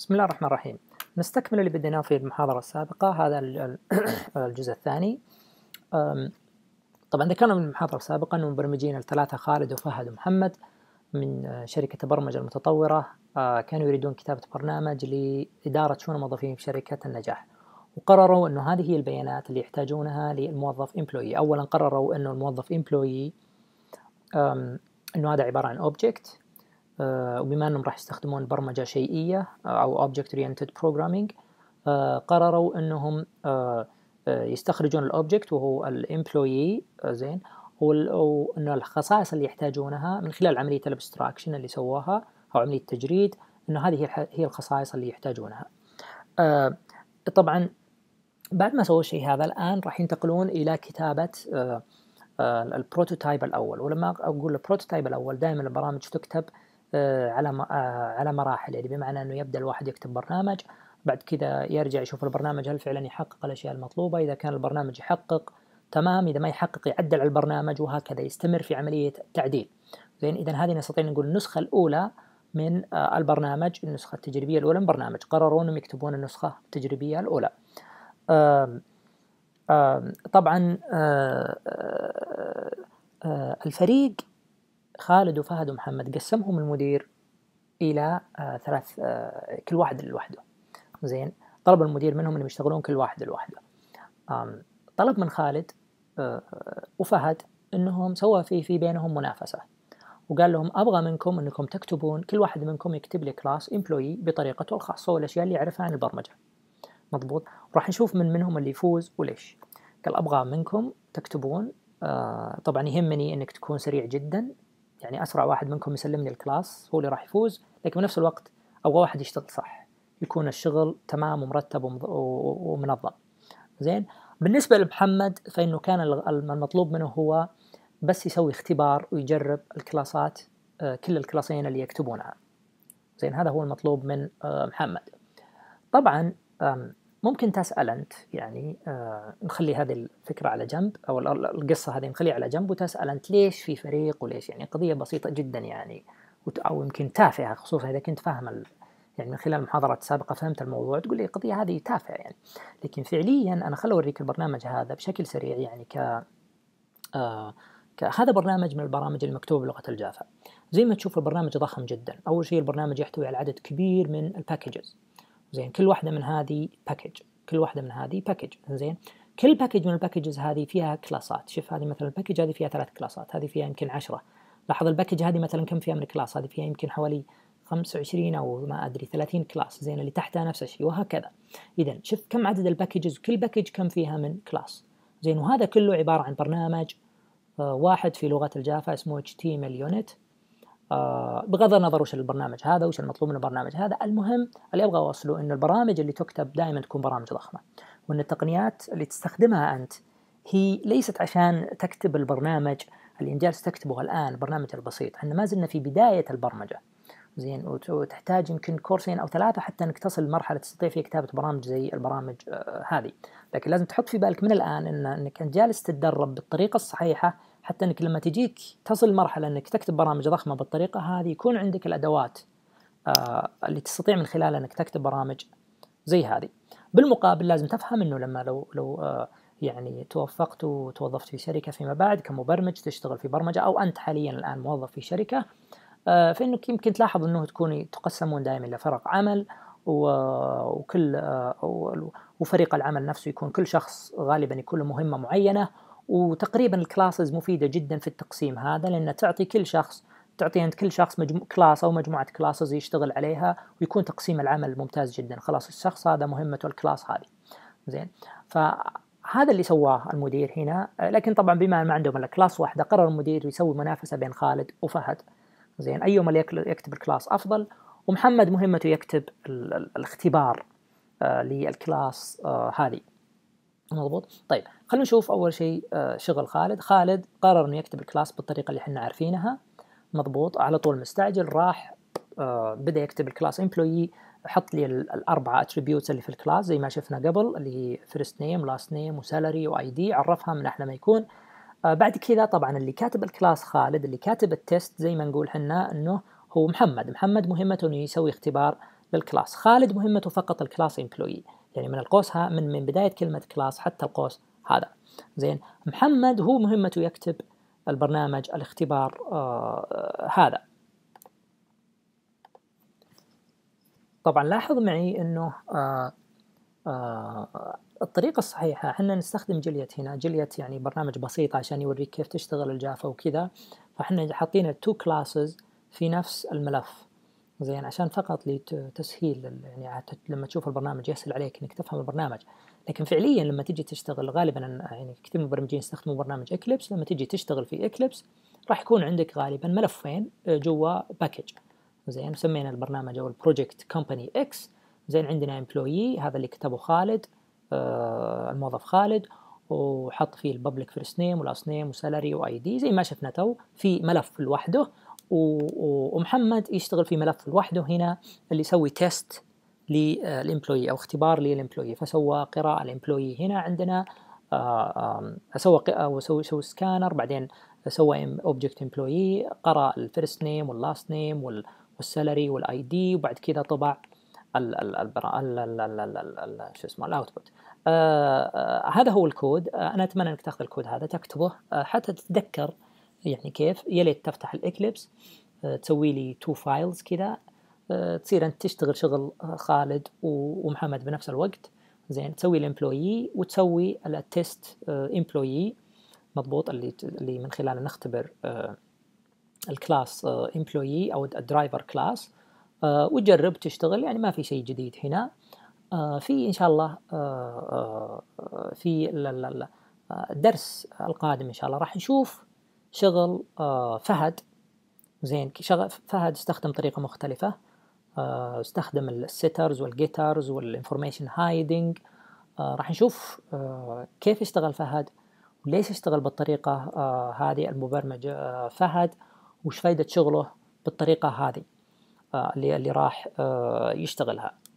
بسم الله الرحمن الرحيم نستكمل اللي بديناه في المحاضرة السابقة هذا الجزء الثاني طبعا ذكرنا من المحاضرة السابقة أن المبرمجين الثلاثة خالد وفهد ومحمد من شركة برمجة المتطورة آه، كانوا يريدون كتابة برنامج لإدارة شؤون الموظفين في شركة النجاح وقرروا أنه هذه هي البيانات اللي يحتاجونها للموظف امبلوي أولا قرروا أنه الموظف امبلوي أنه هذا عبارة عن أوبجكت آه، وبما انهم راح يستخدمون برمجه شيئيه آه، او object oriented programming آه، قرروا انهم يستخرجون الاوبجكت وهو الامبلوي زين وان الخصائص اللي يحتاجونها من خلال عمليه الابستراكشن اللي سواها او عمليه التجريد انه هذه هي الخصائص اللي يحتاجونها طبعا بعد ما سووا الشيء هذا الان راح ينتقلون الى كتابه البروتوتايب الاول ولما اقول البروتوتايب الاول دائما البرامج تكتب آه، على آه، على مراحل يعني بمعنى انه يبدا الواحد يكتب برنامج بعد كذا يرجع يشوف البرنامج هل فعلا يحقق الاشياء المطلوبه اذا كان البرنامج يحقق تمام اذا ما يحقق يعدل على البرنامج وهكذا يستمر في عمليه التعديل زين اذا هذه نستطيع نقول النسخه الاولى من آه، البرنامج النسخه التجريبيه الاولى من برنامج قرروا انهم يكتبون النسخه التجريبيه الاولى طبعا الفريق خالد وفهد ومحمد قسمهم المدير الى آه، ثلاث آه، كل واحد لوحده زين طلب المدير منهم انهم يشتغلون كل واحد لوحده طلب من خالد آه، وفهد انهم سوى في في بينهم منافسه وقال لهم ابغى منكم انكم تكتبون كل واحد منكم يكتب لي كلاس امبلوي بطريقته الخاصه والاشياء اللي يعرفها عن البرمجه مضبوط راح نشوف من منهم اللي يفوز وليش قال ابغى منكم تكتبون آه طبعا يهمني انك تكون سريع جدا يعني اسرع واحد منكم يسلمني الكلاس هو اللي راح يفوز لكن بنفس الوقت ابغى واحد يشتغل صح يكون الشغل تمام ومرتب ومنظم زين بالنسبه لمحمد فانه كان المطلوب منه هو بس يسوي اختبار ويجرب الكلاسات آه، كل الكلاسين اللي يكتبونها زين هذا هو المطلوب من آه، محمد طبعا ممكن تسأل أنت يعني آه نخلي هذه الفكرة على جنب أو القصة هذه نخليها على جنب وتسأل أنت ليش في فريق وليش يعني قضية بسيطة جدا يعني أو يمكن تافهة خصوصا إذا كنت فاهم يعني من خلال المحاضرات السابقة فهمت الموضوع تقول لي القضية هذه تافهة يعني لكن فعليا أنا خل أوريك البرنامج هذا بشكل سريع يعني ك آه هذا برنامج من البرامج المكتوبة بلغة الجافا زي ما تشوف البرنامج ضخم جدا أول شيء البرنامج يحتوي على عدد كبير من الباكجز زين كل واحدة من هذه باكج كل واحدة من هذه باكج زين كل باكج من الباكجز هذه فيها كلاسات شوف هذه مثلا الباكج هذه فيها ثلاث كلاسات هذه فيها يمكن عشرة لاحظ الباكج هذه مثلا كم فيها من كلاس هذه فيها يمكن حوالي 25 او ما ادري 30 كلاس زين اللي تحتها نفس الشيء وهكذا اذا شوف كم عدد الباكجز وكل باكج كم فيها من كلاس زين وهذا كله عباره عن برنامج آه، واحد في لغه الجافا اسمه HTML unit آه، بغض النظر وش البرنامج هذا وش المطلوب من البرنامج هذا المهم اللي ابغى اوصله انه البرامج اللي تكتب دائما تكون برامج ضخمه وان التقنيات اللي تستخدمها انت هي ليست عشان تكتب البرنامج اللي انت جالس تكتبه الان البرنامج البسيط احنا ما زلنا في بدايه البرمجه زين وتحتاج يمكن كورسين او ثلاثه حتى انك تصل لمرحله تستطيع فيها كتابه برامج زي البرامج آه، هذه لكن لازم تحط في بالك من الان ان انك جالس تتدرب بالطريقه الصحيحه حتى انك لما تجيك تصل مرحله انك تكتب برامج ضخمه بالطريقه هذه يكون عندك الادوات آه، اللي تستطيع من خلالها انك تكتب برامج زي هذه بالمقابل لازم تفهم انه لما لو لو آه، يعني توفقت وتوظفت في شركه فيما بعد كمبرمج تشتغل في برمجه او انت حاليا الان موظف في شركه آه، فانك يمكن تلاحظ انه تكوني تقسمون دائما الى فرق عمل وكل وفريق العمل نفسه يكون كل شخص غالبا يكون له مهمه معينه وتقريبا الكلاسز مفيده جدا في التقسيم هذا لان تعطي كل شخص تعطي انت كل شخص مجمو... كلاس او مجموعه كلاسز يشتغل عليها ويكون تقسيم العمل ممتاز جدا خلاص الشخص هذا مهمته الكلاس هذه زين فهذا اللي سواه المدير هنا لكن طبعا بما ما عندهم الا كلاس واحده قرر المدير يسوي منافسه بين خالد وفهد زين ايهما اللي يكتب الكلاس افضل ومحمد مهمته يكتب ال... الاختبار آه للكلاس آه هذه مضبوط طيب خلونا نشوف اول شيء آه، شغل خالد خالد قرر انه يكتب الكلاس بالطريقه اللي احنا عارفينها مضبوط على طول مستعجل راح آه، بدا يكتب الكلاس امبلوي حط لي الاربعه اتريبيوتس اللي في الكلاس زي ما شفنا قبل اللي هي فيرست نيم لاست نيم وسالري واي دي عرفها من احلى ما يكون آه، بعد كذا طبعا اللي كاتب الكلاس خالد اللي كاتب التيست زي ما نقول حنا انه هو محمد محمد مهمته انه يسوي اختبار للكلاس خالد مهمته فقط الكلاس امبلوي يعني من القوس ها من من بدايه كلمه كلاس حتى القوس هذا زين محمد هو مهمته يكتب البرنامج الاختبار آه،, آه هذا طبعا لاحظ معي انه آه آه الطريقة الصحيحة احنا نستخدم جليت هنا جليت يعني برنامج بسيط عشان يوريك كيف تشتغل الجافة وكذا فاحنا حاطين التو كلاسز في نفس الملف زين عشان فقط لتسهيل يعني لما تشوف البرنامج يسهل عليك انك تفهم البرنامج لكن فعليا لما تجي تشتغل غالبا يعني كثير من المبرمجين يستخدموا برنامج اكليبس لما تجي تشتغل في اكليبس راح يكون عندك غالبا ملفين آه، جوا باكج زين سمينا البرنامج او البروجكت كومباني اكس زين عندنا امبلويي هذا اللي كتبه خالد آه الموظف خالد وحط فيه الببليك فيرست نيم والاس نيم وسالري واي دي زي ما شفنا تو في ملف لوحده ومحمد يشتغل في ملف لوحده هنا اللي يسوي تيست للامبلوي او اختبار للامبلوي فسوى قراءه الامبلوي هنا عندنا سوى او سوى سوى سكانر بعدين سوى اوبجكت امبلوي قرا الفيرست نيم واللاست نيم والسالري والاي دي وبعد كذا طبع شو اسمه الاوتبوت هذا هو الكود انا اتمنى انك تاخذ الكود هذا تكتبه حتى تتذكر يعني كيف يا ليت تفتح الاكليبس آه، تسوي لي تو فايلز كذا آه، تصير انت تشتغل شغل آه، خالد ومحمد بنفس الوقت زين تسوي الامبلويي وتسوي التست امبلويي مضبوط اللي اللي من خلاله نختبر الكلاس امبلويي او الدرايفر كلاس وتجرب تشتغل يعني ما في شيء جديد هنا في ان شاء الله في الدرس القادم ان شاء الله راح نشوف شغل آه، فهد زين فهد استخدم طريقة مختلفة آه، استخدم السيترز والجيترز والانفورميشن هايدنج راح نشوف آه، كيف اشتغل فهد وليش اشتغل بالطريقة هذه المبرمج فهد وش فايدة شغله بالطريقة هذه اللي راح يشتغلها